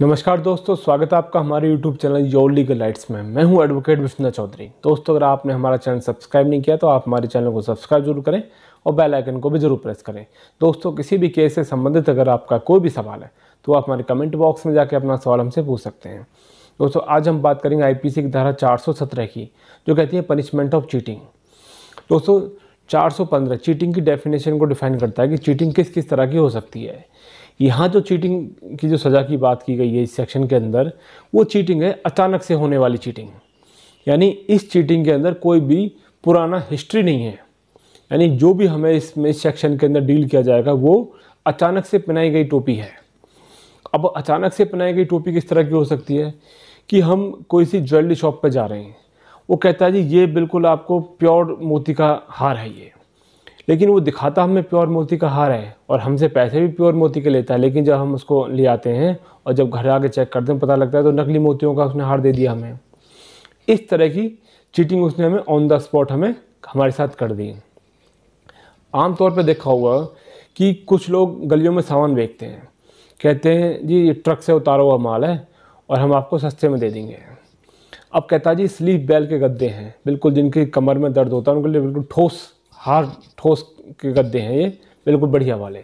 नमस्कार दोस्तों स्वागत है आपका हमारे YouTube channel your legal lights में मैं हूं एडवोकेट विश्वनाथ चौधरी दोस्तों अगर आपने हमारा चैनल सब्सक्राइब नहीं किया तो आप हमारे चैनल को सब्सक्राइब जरूर करें और बेल आइकन को भी जरूर प्रेस करें दोस्तों किसी भी केस से संबंधित अगर आपका कोई भी सवाल है तो आप हमारे कमेंट बॉक्स में जाकर अपना सवाल हमसे पूछ सकते हैं दोस्तों आज हम बात करेंगे आई की धारा चार की जो कहती है पनिशमेंट ऑफ चीटिंग दोस्तों चार चीटिंग की डेफिनेशन को डिफाइन करता है कि चीटिंग किस किस तरह की हो सकती है यहाँ जो चीटिंग की जो सज़ा की बात की गई है इस सेक्शन के अंदर वो चीटिंग है अचानक से होने वाली चीटिंग यानी इस चीटिंग के अंदर कोई भी पुराना हिस्ट्री नहीं है यानी जो भी हमें इसमें इस सेक्शन के अंदर डील किया जाएगा वो अचानक से पहनाई गई टोपी है अब अचानक से पहनाई गई टोपी किस तरह की हो सकती है कि हम कोई सी ज्वेलरी शॉप पर जा रहे हैं वो कहता है जी ये बिल्कुल आपको प्योर मोती का हार है ये लेकिन वो दिखाता हमें प्योर मोती का हार है और हमसे पैसे भी प्योर मोती के लेता है लेकिन जब हम उसको ले आते हैं और जब घर आके चेक करते हैं पता लगता है तो नकली मोतियों का उसने हार दे दिया हमें इस तरह की चीटिंग उसने हमें ऑन द स्पॉट हमें हमारे साथ कर दी आमतौर पर देखा होगा कि कुछ लोग गलियों में सामान बेचते हैं कहते हैं जी ये ट्रक से उतारा हुआ माल है और हम आपको सस्ते में दे देंगे अब कहता जी स्लीप बेल के गद्दे हैं बिल्कुल जिनकी कमर में दर्द होता है उनके लिए बिल्कुल ठोस हार्ड ठोस के गद्दे हैं ये बिल्कुल बढ़िया वाले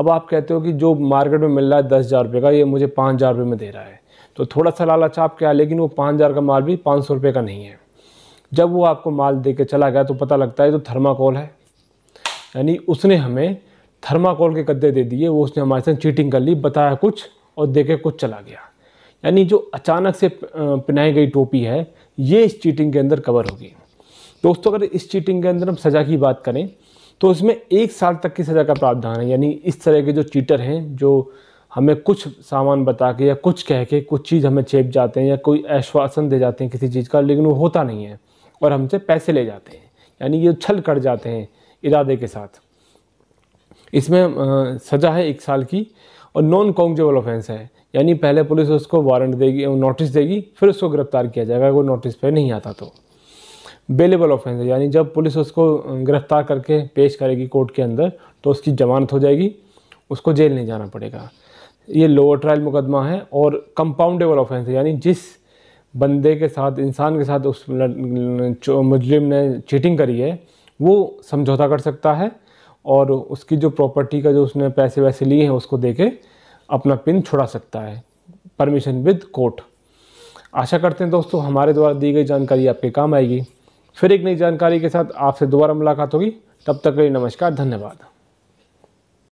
अब आप कहते हो कि जो मार्केट में मिल रहा है दस हज़ार रुपये का ये मुझे पाँच हज़ार रुपये में दे रहा है तो थोड़ा सा लालच आपके आया लेकिन वो पाँच हज़ार का माल भी पाँच सौ रुपये का नहीं है जब वो आपको माल दे के चला गया तो पता लगता है तो थर्माकोल है यानी उसने हमें थर्माकोल के गद्दे दे दिए वो उसने हमारे साथ चीटिंग कर ली बताया कुछ और दे के कुछ चला गया यानी जो अचानक से पहनाई गई टोपी है ये इस चीटिंग के अंदर कवर होगी दोस्तों अगर इस चीटिंग के अंदर हम सज़ा की बात करें तो उसमें एक साल तक की सज़ा का प्रावधान है यानी इस तरह के जो चीटर हैं जो हमें कुछ सामान बता के या कुछ कह के कुछ चीज़ हमें चेप जाते हैं या कोई आश्वासन दे जाते हैं किसी चीज़ का लेकिन वो होता नहीं है और हमसे पैसे ले जाते हैं यानी ये छल कर जाते हैं इरादे के साथ इसमें सज़ा है एक साल की और नॉन कॉन्जेबल ऑफेंस है यानी पहले पुलिस उसको वारंट देगी नोटिस देगी फिर उसको गिरफ्तार किया जाएगा अगर वो नोटिस पे नहीं आता तो बेलेबल ऑफेंस है यानी जब पुलिस उसको गिरफ्तार करके पेश करेगी कोर्ट के अंदर तो उसकी जमानत हो जाएगी उसको जेल नहीं जाना पड़ेगा ये लोअर ट्रायल मुकदमा है और कंपाउंडेबल ऑफेंस है यानी जिस बंदे के साथ इंसान के साथ उस मुजरिम ने चीटिंग करी है वो समझौता कर सकता है और उसकी जो प्रॉपर्टी का जो उसने पैसे वैसे लिए हैं उसको दे के अपना पिन छुड़ा सकता है परमिशन विद कोर्ट आशा करते हैं दोस्तों हमारे द्वारा दी गई जानकारी आपके काम आएगी फिर एक नई जानकारी के साथ आपसे दोबारा मुलाकात होगी तब तक के लिए नमस्कार धन्यवाद